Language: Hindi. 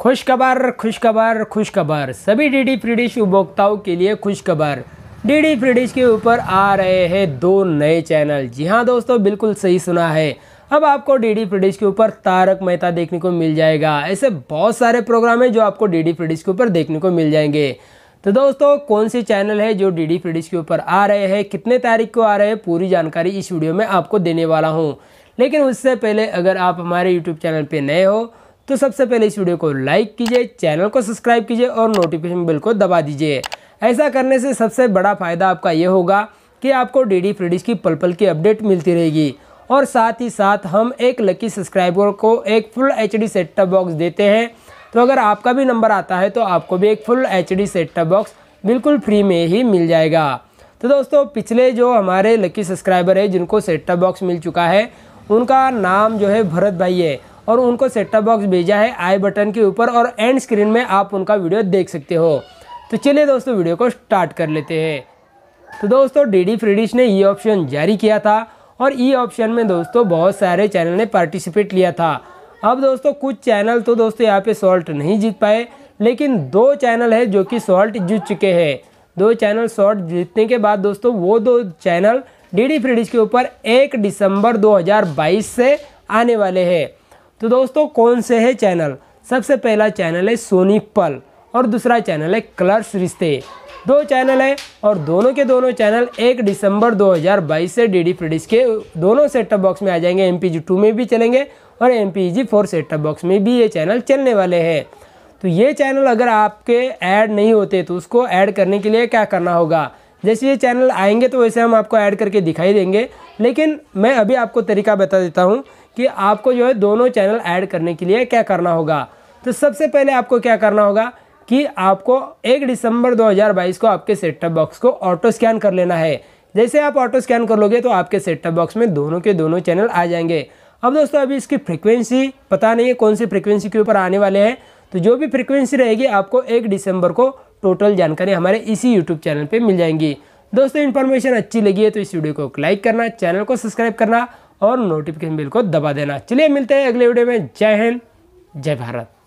खुशखबर खुशखबर खुशखबर सभी डी डी फ्री उपभोक्ताओं के लिए खुशखबर डी डी फ्री के ऊपर आ रहे हैं दो नए चैनल जी हाँ दोस्तों बिल्कुल सही सुना है अब आपको डी डी फ्री के ऊपर तारक मेहता देखने को मिल जाएगा ऐसे बहुत सारे प्रोग्राम हैं जो आपको डी डी फ्री के ऊपर देखने को मिल जाएंगे तो दोस्तों कौन से चैनल है जो डी डी फ्री के ऊपर आ रहे हैं कितने तारीख को आ रहे हैं पूरी जानकारी इस वीडियो में आपको देने वाला हूँ लेकिन उससे पहले अगर आप हमारे यूट्यूब चैनल पर नए हो तो सबसे पहले इस वीडियो को लाइक कीजिए चैनल को सब्सक्राइब कीजिए और नोटिफिकेशन बिल को दबा दीजिए ऐसा करने से सबसे बड़ा फ़ायदा आपका ये होगा कि आपको डी डी फ्री की पल पल की अपडेट मिलती रहेगी और साथ ही साथ हम एक लकी सब्सक्राइबर को एक full H D set top box देते हैं तो अगर आपका भी नंबर आता है तो आपको भी एक full H D set top box बिल्कुल फ्री में ही मिल जाएगा तो दोस्तों पिछले जो हमारे लकी सब्सक्राइबर है जिनको सेट टॉप बॉक्स मिल चुका है उनका नाम जो है भरत भाई है और उनको सेटअप बॉक्स भेजा है आई बटन के ऊपर और एंड स्क्रीन में आप उनका वीडियो देख सकते हो तो चलिए दोस्तों वीडियो को स्टार्ट कर लेते हैं तो दोस्तों डी डी फ्रीडिश ने ये ऑप्शन जारी किया था और ई ऑप्शन में दोस्तों बहुत सारे चैनल ने पार्टिसिपेट लिया था अब दोस्तों कुछ चैनल तो दोस्तों यहाँ पे सॉल्ट नहीं जीत पाए लेकिन दो चैनल है जो कि सॉल्ट जीत चुके हैं दो चैनल सॉल्ट जीतने के बाद दोस्तों वो दो चैनल डी डी फ्रीडिश के ऊपर एक दिसंबर बाईस से आने वाले हैं तो दोस्तों कौन से है चैनल सबसे पहला चैनल है सोनी पल और दूसरा चैनल है कलर्स रिश्ते दो चैनल है और दोनों के दोनों चैनल 1 दिसंबर 2022 से डी डी के दोनों सेटअप बॉक्स में आ जाएंगे एम पी जी टू में भी चलेंगे और M P G four setup box में भी ये चैनल चलने वाले हैं तो ये चैनल अगर आपके ऐड नहीं होते तो उसको ऐड करने के लिए क्या करना होगा जैसे ये चैनल आएंगे तो वैसे हम आपको ऐड करके दिखाई देंगे लेकिन मैं अभी आपको तरीका बता देता हूँ कि आपको जो है दोनों चैनल ऐड करने के लिए क्या करना होगा तो सबसे पहले आपको क्या करना होगा कि आपको एक दिसंबर 2022 को आपके सेट टॉप बॉक्स को ऑटो स्कैन कर लेना है जैसे आप ऑटो स्कैन कर लोगे तो आपके सेट टॉप बॉक्स में दोनों के दोनों चैनल आ जाएंगे अब दोस्तों अभी इसकी फ्रिक्वेंसी पता नहीं है कौन सी फ्रिक्वेंसी के ऊपर आने वाले हैं तो जो भी फ्रिक्वेंसी रहेगी आपको एक दिसंबर को टोटल जानकारी हमारे इसी यूट्यूब चैनल पर मिल जाएंगी दोस्तों इन्फॉर्मेशन अच्छी लगी है तो इस वीडियो को लाइक करना चैनल को सब्सक्राइब करना और नोटिफिकेशन बिल को दबा देना चलिए मिलते हैं अगले वीडियो में जय हिंद जय भारत